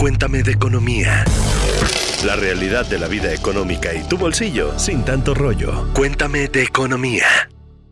Cuéntame de economía. La realidad de la vida económica y tu bolsillo sin tanto rollo. Cuéntame de economía.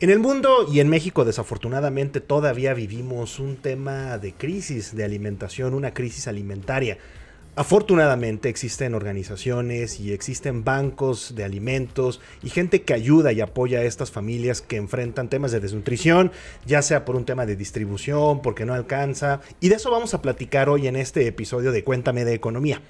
En el mundo y en México desafortunadamente todavía vivimos un tema de crisis de alimentación, una crisis alimentaria. Afortunadamente existen organizaciones y existen bancos de alimentos y gente que ayuda y apoya a estas familias que enfrentan temas de desnutrición, ya sea por un tema de distribución, porque no alcanza. Y de eso vamos a platicar hoy en este episodio de Cuéntame de Economía.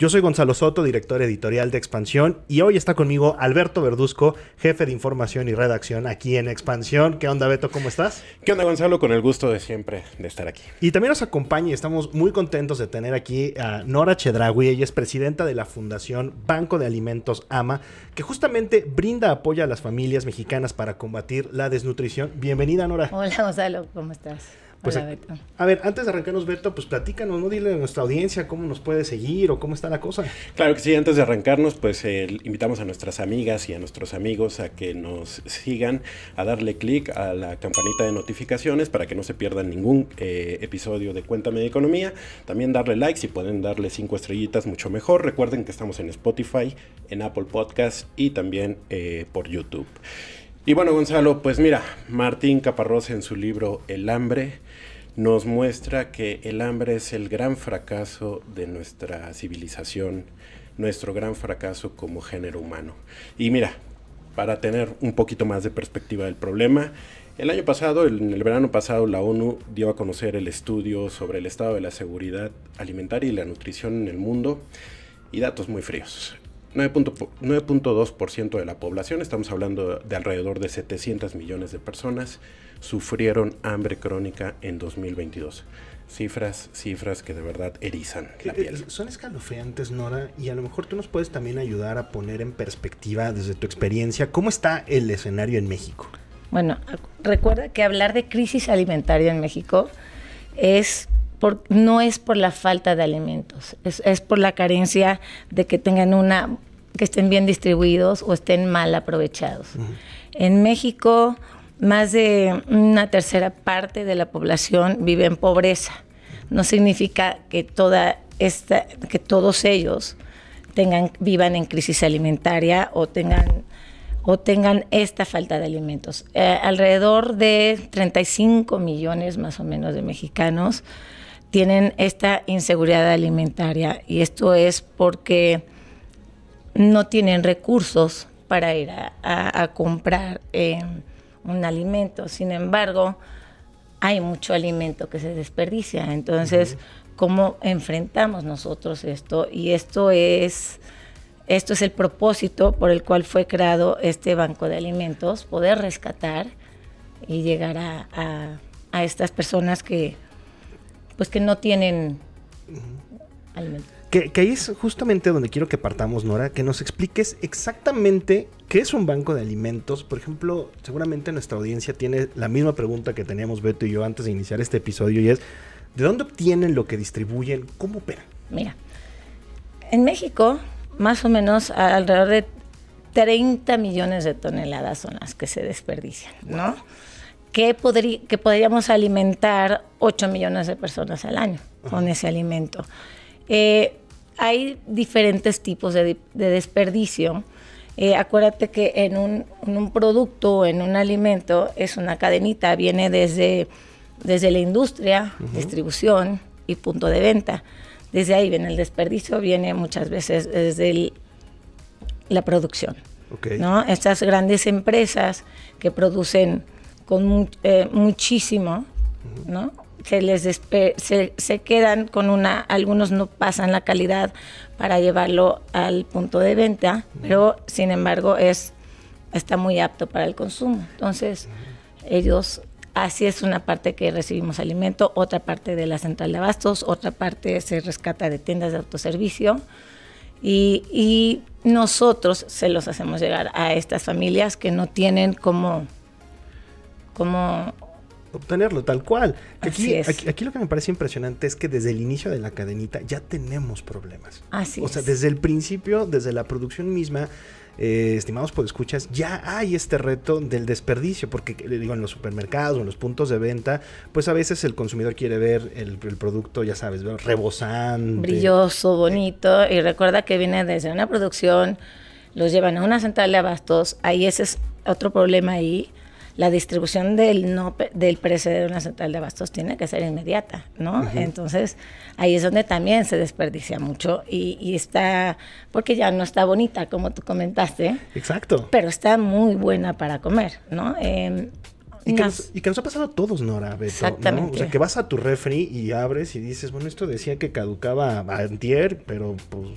Yo soy Gonzalo Soto, director editorial de Expansión, y hoy está conmigo Alberto Verduzco, jefe de información y redacción aquí en Expansión. ¿Qué onda, Beto? ¿Cómo estás? ¿Qué onda, Gonzalo? Con el gusto de siempre de estar aquí. Y también nos acompaña y estamos muy contentos de tener aquí a Nora Chedragui. Ella es presidenta de la Fundación Banco de Alimentos AMA, que justamente brinda apoyo a las familias mexicanas para combatir la desnutrición. Bienvenida, Nora. Hola, Gonzalo. ¿Cómo estás? Pues A, ver, antes de arrancarnos, Beto, pues platícanos, ¿no? Dile a nuestra audiencia cómo nos puede seguir o cómo está la cosa. Claro que sí, antes de arrancarnos, pues eh, invitamos a nuestras amigas y a nuestros amigos a que nos sigan, a darle clic a la campanita de notificaciones para que no se pierdan ningún eh, episodio de Cuéntame de Economía. También darle likes si pueden darle cinco estrellitas, mucho mejor. Recuerden que estamos en Spotify, en Apple Podcast y también eh, por YouTube. Y bueno, Gonzalo, pues mira, Martín Caparrós en su libro El hambre nos muestra que el hambre es el gran fracaso de nuestra civilización, nuestro gran fracaso como género humano. Y mira, para tener un poquito más de perspectiva del problema, el año pasado, en el verano pasado, la ONU dio a conocer el estudio sobre el estado de la seguridad alimentaria y la nutrición en el mundo y datos muy fríos. 9.2% de la población, estamos hablando de alrededor de 700 millones de personas, sufrieron hambre crónica en 2022. Cifras, cifras que de verdad erizan eh, eh, Son escalofriantes, Nora, y a lo mejor tú nos puedes también ayudar a poner en perspectiva desde tu experiencia cómo está el escenario en México. Bueno, recuerda que hablar de crisis alimentaria en México es por, no es por la falta de alimentos, es, es, por la carencia de que tengan una que estén bien distribuidos o estén mal aprovechados. En México, más de una tercera parte de la población vive en pobreza. No significa que, toda esta, que todos ellos tengan, vivan en crisis alimentaria o tengan, o tengan esta falta de alimentos. Eh, alrededor de 35 millones más o menos de mexicanos tienen esta inseguridad alimentaria y esto es porque no tienen recursos para ir a, comprar eh, un alimento. Sin embargo, hay mucho alimento que se desperdicia. Entonces, ¿cómo enfrentamos nosotros esto? Y esto es, esto es el propósito por el cual fue creado este banco de alimentos, poder rescatar y llegar a, estas personas que, pues que no tienen alimentos. alimento. Que, ahí es justamente donde quiero que partamos, Nora, que nos expliques exactamente qué es un banco de alimentos. Por ejemplo, seguramente nuestra audiencia tiene la misma pregunta que teníamos Beto y yo antes de iniciar este episodio y es, ¿de dónde obtienen lo que distribuyen? ¿Cómo operan? Mira, en México, más o menos alrededor de 30 millones de toneladas son las que se desperdician, ¿no? Que, que podríamos alimentar 8 millones de personas al año con ese alimento. Eh, hay diferentes tipos de, desperdicio. Eh, acuérdate que en un, producto, en un alimento, es una cadenita, viene desde, desde la industria, distribución y punto de venta. Desde ahí viene el desperdicio, viene muchas veces desde la producción. ¿no? Estas grandes empresas que producen con eh, muchísimo, ¿no? se les quedan con una, algunos no pasan la calidad para llevarlo al punto de venta, pero sin embargo es, está muy apto para el consumo. Entonces, ellos, así es una parte que recibimos alimento, otra parte de la central de abastos, otra parte se rescata de tiendas de autoservicio. Y, y nosotros se los hacemos llegar a estas familias que no tienen como, como obtenerlo, tal cual. Aquí, aquí, lo que me parece impresionante es que desde el inicio de la cadenita ya tenemos problemas. Así o sea, desde el principio, desde la producción misma, eh, estimados estimados escuchas ya hay este reto del desperdicio, porque eh, digo, en los supermercados o en los puntos de venta, pues a veces el consumidor quiere ver el, producto, ya sabes, rebosante. Brilloso, eh. bonito, y recuerda que viene desde una producción, los llevan a una central de abastos, ahí ese es otro problema ahí la distribución del, no, del perecedero central de abastos tiene que ser inmediata, ¿no? Entonces, ahí es donde también se desperdicia mucho y, está, porque ya no está bonita, como tú comentaste. Exacto. Pero está muy buena para comer, ¿no? Em, y que, nos, ha pasado a todos, Nora, Beto, Exactamente. O sea, que vas a tu refri y abres y dices, bueno, esto decía que caducaba antier, pero pues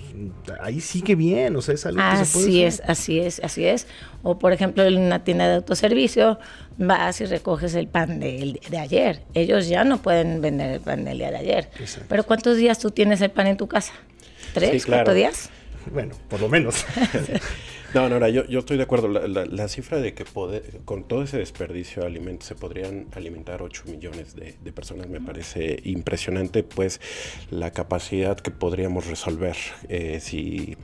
ahí sigue bien, o sea, es algo así que se puede es, así es, así es. O por ejemplo, en una tienda de autoservicio vas y recoges el pan de, ayer. Ellos ya no pueden vender el pan del día de ayer. Pero ¿cuántos días tú tienes el pan en tu casa? ¿Tres, sí, días? Bueno, por lo menos. no, no, yo, estoy de acuerdo. La, cifra de que con todo ese desperdicio de alimentos se podrían alimentar 8 millones de, personas me parece impresionante, pues la capacidad que podríamos resolver eh, si,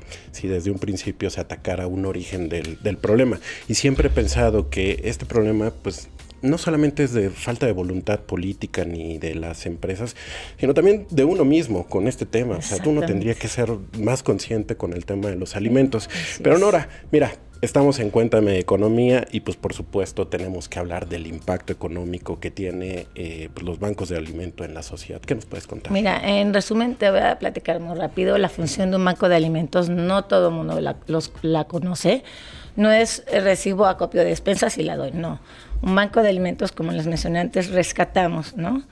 desde un principio se atacara un origen del, del problema. Y siempre he pensado que este problema, pues no solamente es de falta de voluntad política ni de las empresas, sino también de uno mismo con este tema. O sea, tú no tendría que ser más consciente con el tema de los alimentos. Pero Nora, mira, Estamos en cuenta de Economía y pues por supuesto tenemos que hablar del impacto económico que tiene eh, pues, los bancos de alimento en la sociedad. ¿Qué nos puedes contar? Mira, en resumen te voy a platicar muy rápido. La función de un banco de alimentos no todo el mundo la, conoce. No es recibo acopio de despensas y la doy, no. Un banco de alimentos, como les mencioné antes, rescatamos, ¿no?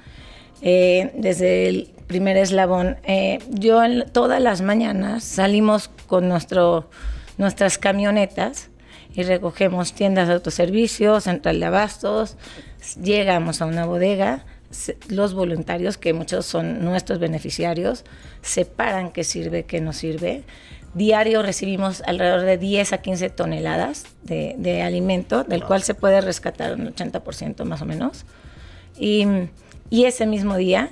Eh, desde el primer eslabón. Eh, yo todas las mañanas salimos con nuestro nuestras camionetas y recogemos tiendas de autoservicio, central de abastos, llegamos a una bodega, los voluntarios, que muchos son nuestros beneficiarios, separan qué sirve, qué no sirve. Diario recibimos alrededor de 10 a 15 toneladas de, alimento, del cual se puede rescatar un 80% más o menos. Y, y ese mismo día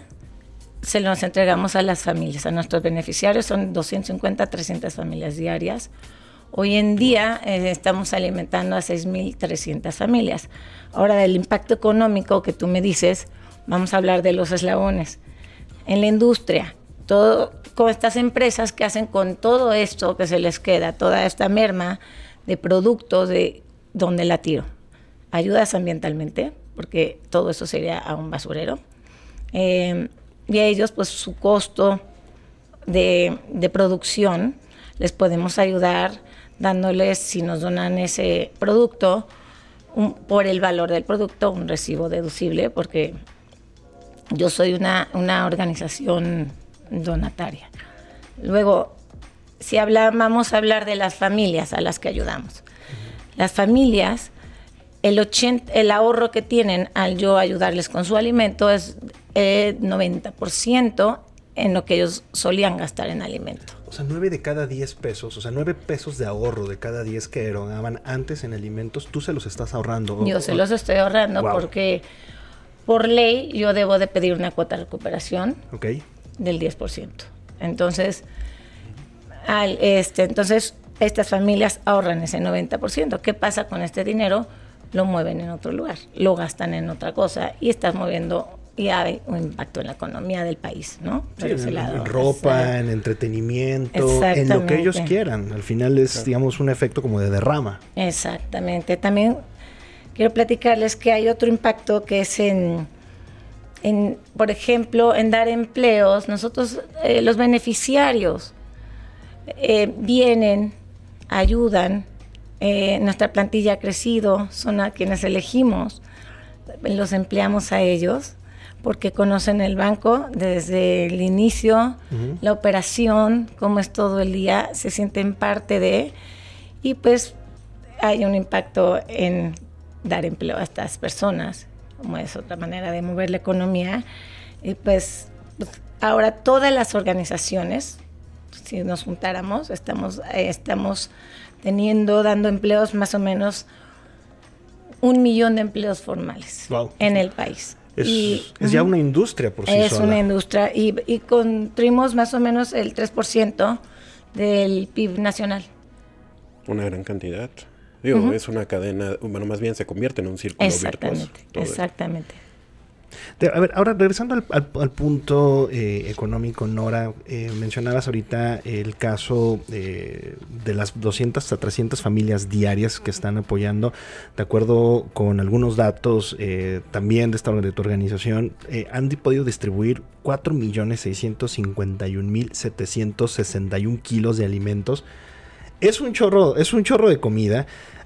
se los entregamos a las familias, a nuestros beneficiarios, son 250, 300 familias diarias Hoy en día eh, estamos alimentando a 6.300 familias. Ahora, del impacto económico que tú me dices, vamos a hablar de los eslabones. En la industria, todo, con estas empresas que hacen con todo esto que se les queda, toda esta merma de productos, de donde la tiro. Ayudas ambientalmente, porque todo eso sería a un basurero. Em, y a ellos, pues su costo de producción, les podemos ayudar dándoles, si nos donan ese producto, por el valor del producto, un recibo deducible, porque yo soy una, organización donataria. Luego, si hablamos vamos a hablar de las familias a las que ayudamos. Las familias, el, el ahorro que tienen al yo ayudarles con su alimento es el eh, 90% en lo que ellos solían gastar en alimento. O sea, nueve de cada 10 pesos, o sea, nueve pesos de ahorro de cada 10 que erogaban antes en alimentos, tú se los estás ahorrando. Yo se los estoy ahorrando porque por ley yo debo de pedir una cuota de recuperación okay. del 10%. Entonces, al, este, entonces, estas familias ahorran ese 90%. ¿Qué pasa con este dinero? Lo mueven en otro lugar, lo gastan en otra cosa y estás moviendo y hay un impacto en la economía del país, ¿no? en, ropa, en entretenimiento, en lo que ellos quieran. Al final es, digamos, un efecto como de derrama. Exactamente. También quiero platicarles que hay otro impacto que es en, por ejemplo, en dar empleos. Nosotros, eh, los beneficiarios, eh, vienen, ayudan, eh, nuestra plantilla ha crecido, son a quienes elegimos, los empleamos a ellos porque conocen el banco desde el inicio, la operación, cómo es todo el día, se sienten parte de, y pues hay un impacto en dar empleo a estas personas, como es otra manera de mover la economía, y pues, pues ahora todas las organizaciones, si nos juntáramos, estamos, eh, estamos teniendo, dando empleos más o menos un millón de empleos formales en el país. Es, ya una industria por sí sola. Es una industria y, y contribuimos más o menos el 3% del PIB nacional. Una gran cantidad. Digo, es una cadena, bueno, más bien se convierte en un círculo exactamente, Exactamente. A ahora regresando al, punto eh, económico, Nora, eh, mencionabas ahorita el caso eh, de las 200 a 300 familias diarias que están apoyando. De acuerdo con algunos datos también de, esta, tu organización, han podido distribuir 4.651.761 kilos de alimentos. Es un chorro, es un chorro de comida.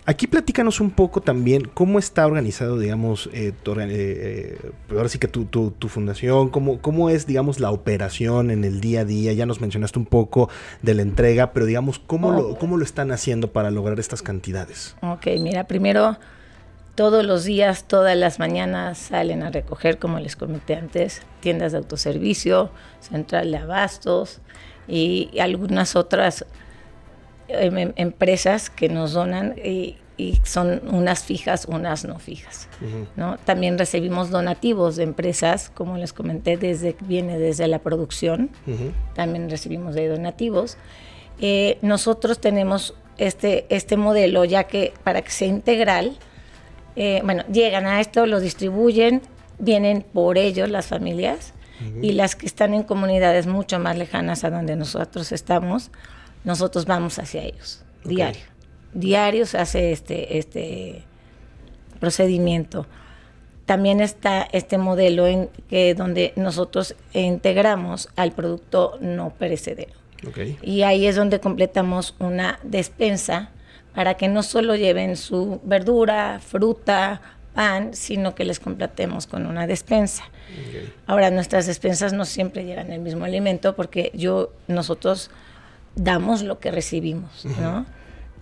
Aquí platícanos un poco también cómo está organizado, digamos, eh, eh, eh, ahora sí que tu, tu, fundación, cómo, cómo es, digamos, la operación en el día a día. Ya nos mencionaste un poco de la entrega, pero digamos, ¿cómo, lo, cómo lo están haciendo para lograr estas cantidades? Ok, mira, primero, todos los días, todas las mañanas salen a recoger, como les comenté antes, tiendas de autoservicio, central de abastos y algunas otras Em, em, empresas que nos donan y, son unas fijas, unas no fijas. ¿no? También recibimos donativos de empresas, como les comenté, desde viene desde la producción, también recibimos de donativos. Eh, nosotros tenemos este, este modelo, ya que para que sea integral, eh, bueno, llegan a esto, lo distribuyen, vienen por ellos las familias y las que están en comunidades mucho más lejanas a donde nosotros estamos, nosotros vamos hacia ellos, diario. Diario se hace este, este procedimiento. También está este modelo en que donde nosotros integramos al producto no perecedero. Y ahí es donde completamos una despensa para que no solo lleven su verdura, fruta, pan, sino que les completemos con una despensa. Ahora, nuestras despensas no siempre llevan el mismo alimento porque yo, nosotros damos lo que recibimos, ¿no?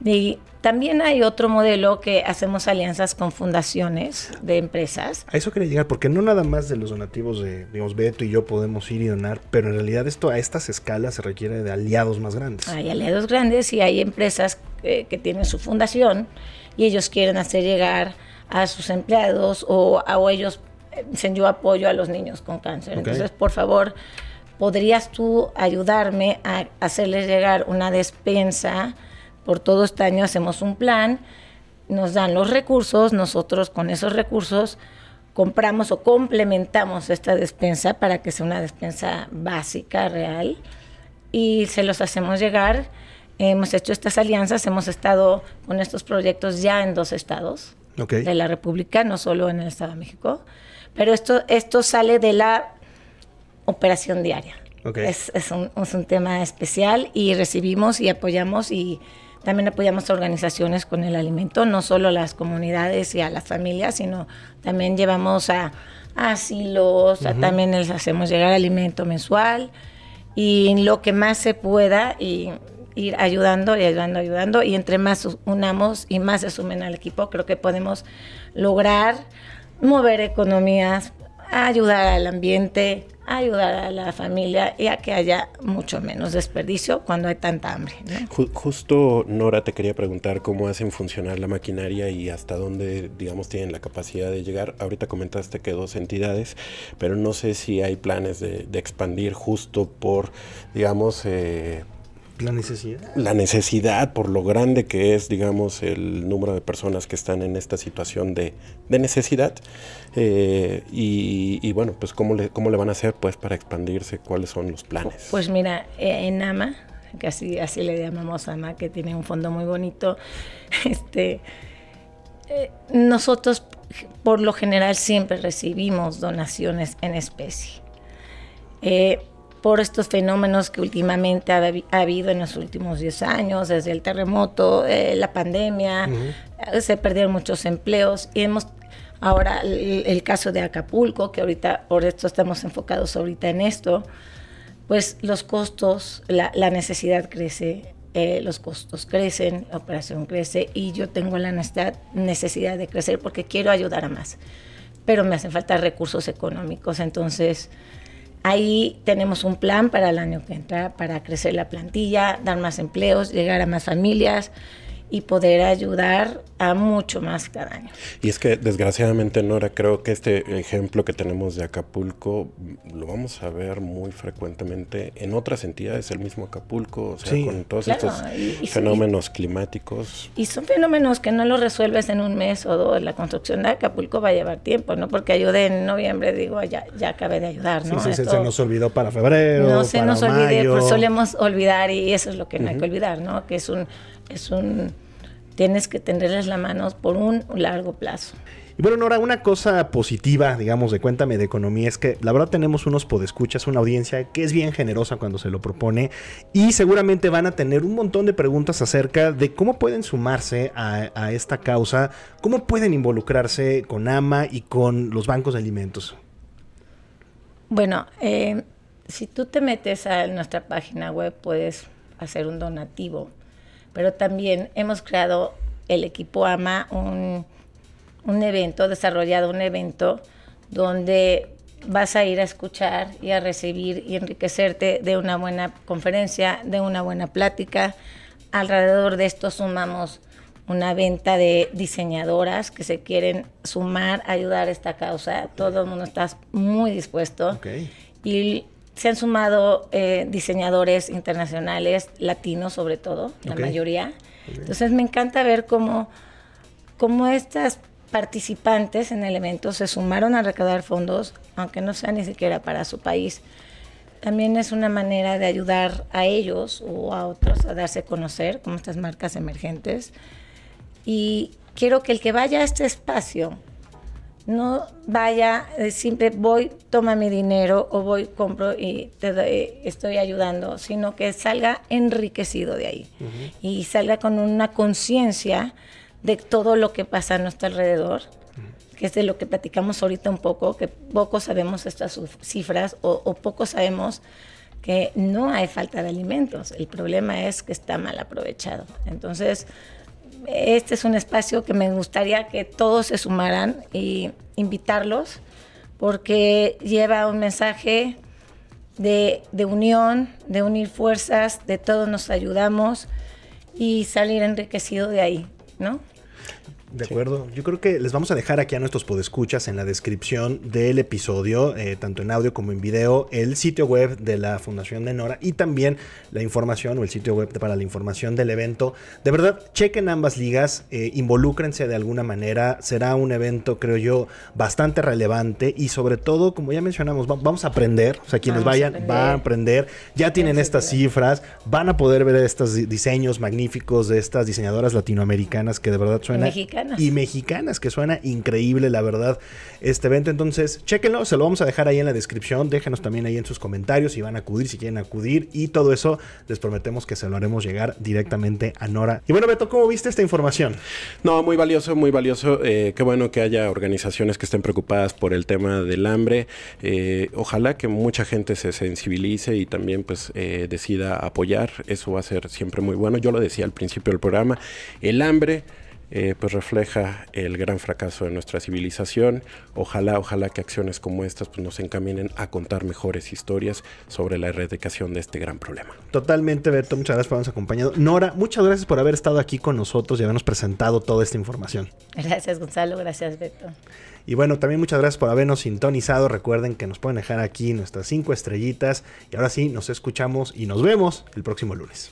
Y también hay otro modelo que hacemos alianzas con fundaciones de empresas. A eso quería llegar, porque no nada más de los donativos de, digamos, Beto y yo podemos ir y donar, pero en realidad esto a estas escalas se requiere de aliados más grandes. Hay aliados grandes y hay empresas eh, que, tienen su fundación y ellos quieren hacer llegar a sus empleados o a ellos, se eh, yo apoyo a los niños con cáncer. Entonces, por favor ¿podrías tú ayudarme a hacerles llegar una despensa? Por todo este año hacemos un plan, nos dan los recursos, nosotros con esos recursos compramos o complementamos esta despensa para que sea una despensa básica, real, y se los hacemos llegar. Hemos hecho estas alianzas, hemos estado con estos proyectos ya en dos estados de la República, no solo en el Estado de México, pero esto, esto sale de la operación diaria. Es, un, tema especial y recibimos y apoyamos y también apoyamos organizaciones con el alimento, no solo las comunidades y a las familias, sino también llevamos a, asilos, también les hacemos llegar alimento mensual y lo que más se pueda y ir ayudando y ayudando, ayudando y entre más unamos y más se sumen al equipo, creo que podemos lograr mover economías, ayudar al ambiente, ayudar a la familia y a que haya mucho menos desperdicio cuando hay tanta hambre. Justo, Nora, te quería preguntar cómo hacen funcionar la maquinaria y hasta dónde, digamos, tienen la capacidad de llegar. Ahorita comentaste que dos entidades, pero no sé si hay planes de, expandir justo por, digamos, eh, la necesidad. La necesidad por lo grande que es, digamos, el número de personas que están en esta situación de, necesidad. Eh, y, bueno, pues ¿cómo le, cómo le van a hacer pues para expandirse, cuáles son los planes. Pues mira, eh, en AMA, que así, le llamamos AMA, que tiene un fondo muy bonito, este, eh, nosotros por lo general siempre recibimos donaciones en especie por estos fenómenos que últimamente ha, habido en los últimos 10 años, desde el terremoto, eh, la pandemia, se perdieron muchos empleos y hemos ahora el, caso de Acapulco, que ahorita por esto estamos enfocados ahorita en esto, pues los costos, la, necesidad crece, eh, los costos crecen, la operación crece y yo tengo la necesidad, necesidad de crecer porque quiero ayudar a más, pero me hacen falta recursos económicos, entonces Ahí tenemos un plan para el año que entra para crecer la plantilla, dar más empleos, llegar a más familias y poder ayudar a mucho más cada año. Y es que desgraciadamente, Nora, creo que este ejemplo que tenemos de Acapulco mm, lo vamos a ver muy frecuentemente en otras entidades, el mismo Acapulco, o sea, con todos estos fenómenos climáticos. Y son fenómenos que no los resuelves en un mes o dos, la construcción de Acapulco va a llevar tiempo, ¿no? Porque ayude en noviembre, digo, ya, ya acabé de ayudar, ¿no? Sí, sí, se nos olvidó para febrero. No se nos olvide, pues, solemos olvidar y eso es lo que no hay que olvidar, ¿no? Que es un es un tienes que tenerles la manos por un largo plazo. Y bueno, Nora, una cosa positiva, digamos, de Cuéntame de Economía es que la verdad tenemos unos podescuchas, una audiencia que es bien generosa cuando se lo propone y seguramente van a tener un montón de preguntas acerca de cómo pueden sumarse a, esta causa, cómo pueden involucrarse con AMA y con los bancos de alimentos. Bueno, eh, si tú te metes a nuestra página web puedes hacer un donativo pero también hemos creado el equipo AMA, un, evento, desarrollado un evento donde vas a ir a escuchar y a recibir y enriquecerte de una buena conferencia, de una buena plática. Alrededor de esto sumamos una venta de diseñadoras que se quieren sumar, ayudar a esta causa. Todo el mundo está muy dispuesto. Y se han sumado eh, diseñadores internacionales, latinos sobre todo, la mayoría. Entonces me encanta ver cómo, cómo estas participantes en el evento se sumaron a recaudar fondos, aunque no sea ni siquiera para su país. También es una manera de ayudar a ellos o a otros a darse a conocer como estas marcas emergentes. Y quiero que el que vaya a este espacio no vaya, siempre voy, toma mi dinero o voy, compro y te estoy ayudando, sino que salga enriquecido de ahí y salga con una conciencia de todo lo que pasa a nuestro alrededor, que es de lo que platicamos ahorita un poco, que poco sabemos estas cifras o, o poco sabemos que no hay falta de alimentos, el problema es que está mal aprovechado. Entonces, este es un espacio que me gustaría que todos se sumaran y invitarlos porque lleva un mensaje de, de, unión, de unir fuerzas, de todos nos ayudamos y salir enriquecido de ahí, ¿no? De acuerdo. Yo creo que les vamos a dejar aquí a nuestros podescuchas en la descripción del episodio, eh, tanto en audio como en video, el sitio web de la Fundación de Nora y también la información o el sitio web para la información del evento. De verdad, chequen ambas ligas, eh, de alguna manera. Será un evento, creo yo, bastante relevante y sobre todo, como ya mencionamos, vamos a aprender. O sea, quienes vayan van a aprender. Ya tienen estas cifras, van a poder ver estos diseños magníficos de estas diseñadoras latinoamericanas que de verdad suenan. Y mexicanas, que suena increíble, la verdad, este evento. Entonces, chéquenlo, se lo vamos a dejar ahí en la descripción. Déjenos también ahí en sus comentarios si van a acudir, si quieren acudir. Y todo eso les prometemos que se lo haremos llegar directamente a Nora. Y bueno, Beto, ¿cómo viste esta información? No, muy valioso, muy valioso. Eh, qué bueno que haya organizaciones que estén preocupadas por el tema del hambre. Eh, ojalá que mucha gente se sensibilice y también pues eh, decida apoyar. Eso va a ser siempre muy bueno. Yo lo decía al principio del programa. El hambre eh, pues refleja el gran fracaso de nuestra civilización. Ojalá, ojalá que acciones como estas pues, nos encaminen a contar mejores historias sobre la erradicación de este gran problema. Totalmente, Beto, muchas gracias por habernos acompañado. Nora, muchas gracias por haber estado aquí con nosotros y habernos presentado toda esta información. Gracias, Gonzalo, gracias, Beto. Y bueno, también muchas gracias por habernos sintonizado. Recuerden que nos pueden dejar aquí nuestras cinco estrellitas. Y ahora sí, nos escuchamos y nos vemos el próximo lunes.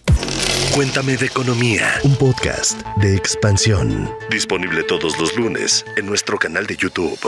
Cuéntame de Economía, un podcast de expansión. Disponible todos los lunes en nuestro canal de YouTube.